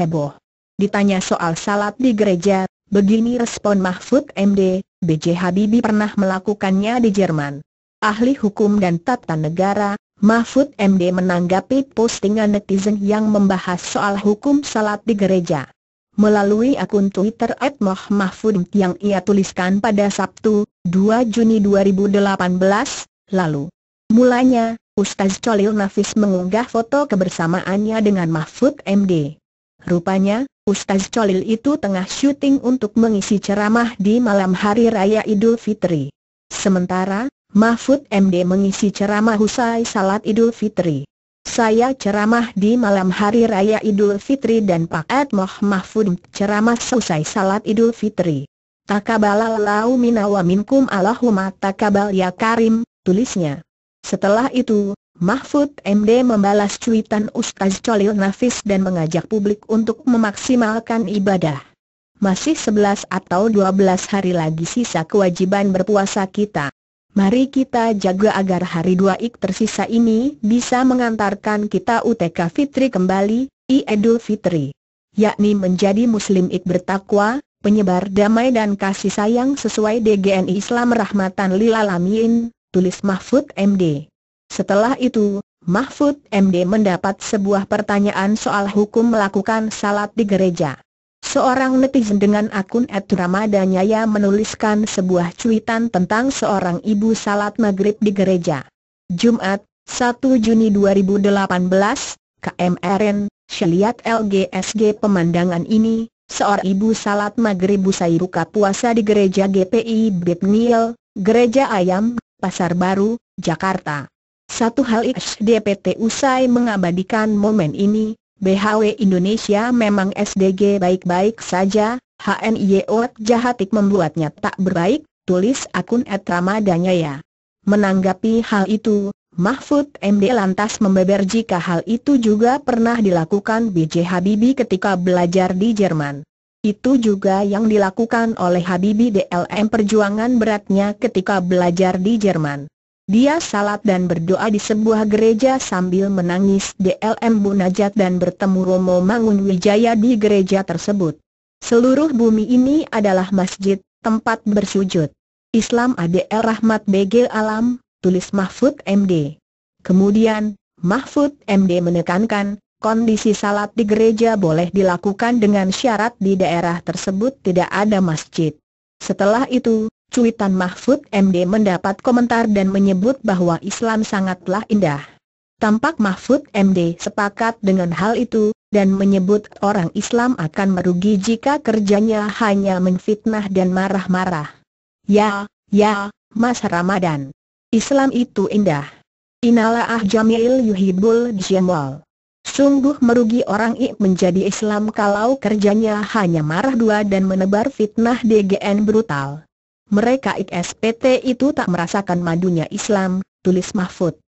heboh. Ditanya soal salat di gereja, begini respon Mahfud MD, B.J. Habibie pernah melakukannya di Jerman. Ahli hukum dan tata negara, Mahfud MD menanggapi postingan netizen yang membahas soal hukum salat di gereja. Melalui akun Twitter @mahmahfud yang ia tuliskan pada Sabtu, 2 Juni 2018, lalu. Mulanya, Ustaz Cholil Nafis mengunggah foto kebersamaannya dengan Mahfud MD. Rupanya, Ustaz Colil itu tengah syuting untuk mengisi ceramah di malam hari raya Idul Fitri. Sementara, Mahfud MD mengisi ceramah usai salat Idul Fitri. Saya ceramah di malam hari raya Idul Fitri dan Pak Edmoh Mahfud ceramah selesai salat Idul Fitri. Takabalalau minawaminkum minkum Allahumma takabal ya karim, tulisnya. Setelah itu, Mahfud MD membalas cuitan Ustaz Cholil Nafis dan mengajak publik untuk memaksimalkan ibadah. Masih 11 atau 12 hari lagi sisa kewajiban berpuasa kita. Mari kita jaga agar hari dua ik tersisa ini bisa mengantarkan kita UTK Fitri kembali, Idul Fitri. Yakni menjadi Muslim ik bertakwa, penyebar damai dan kasih sayang sesuai DGN Islam Rahmatan Lilalamin, tulis Mahfud MD. Setelah itu, Mahfud MD mendapat sebuah pertanyaan soal hukum melakukan salat di gereja. Seorang netizen dengan akun @ramadanyaya menuliskan sebuah cuitan tentang seorang ibu salat maghrib di gereja. Jumat, 1 Juni 2018, KMRN, Syeliat LGSG pemandangan ini, seorang ibu salat maghrib usai buka puasa di gereja GPI Bibniel, Gereja Ayam, Pasar Baru, Jakarta. Satu hal XDPT usai mengabadikan momen ini, BHW Indonesia memang SDG baik-baik saja, HNIO Jahatik membuatnya tak berbaik, tulis akun Etramadanya ya. Menanggapi hal itu, Mahfud MD lantas membeber jika hal itu juga pernah dilakukan BJ Habibie ketika belajar di Jerman. Itu juga yang dilakukan oleh Habibie DLM perjuangan beratnya ketika belajar di Jerman. Dia salat dan berdoa di sebuah gereja sambil menangis DLM Najat dan bertemu Romo Mangun Wijaya di gereja tersebut. Seluruh bumi ini adalah masjid, tempat bersujud. Islam ADL Rahmat BG Alam, tulis Mahfud MD. Kemudian, Mahfud MD menekankan, kondisi salat di gereja boleh dilakukan dengan syarat di daerah tersebut tidak ada masjid. Setelah itu, cuitan Mahfud MD mendapat komentar dan menyebut bahwa Islam sangatlah indah. Tampak Mahfud MD sepakat dengan hal itu, dan menyebut orang Islam akan merugi jika kerjanya hanya menfitnah dan marah-marah. Ya, ya, Mas Ramadan. Islam itu indah. ah Jamil Yuhibul Jamwal. Sungguh merugi orang I menjadi Islam kalau kerjanya hanya marah dua dan menebar fitnah DGN brutal mereka XPT itu tak merasakan madunya Islam, tulis Mahfud.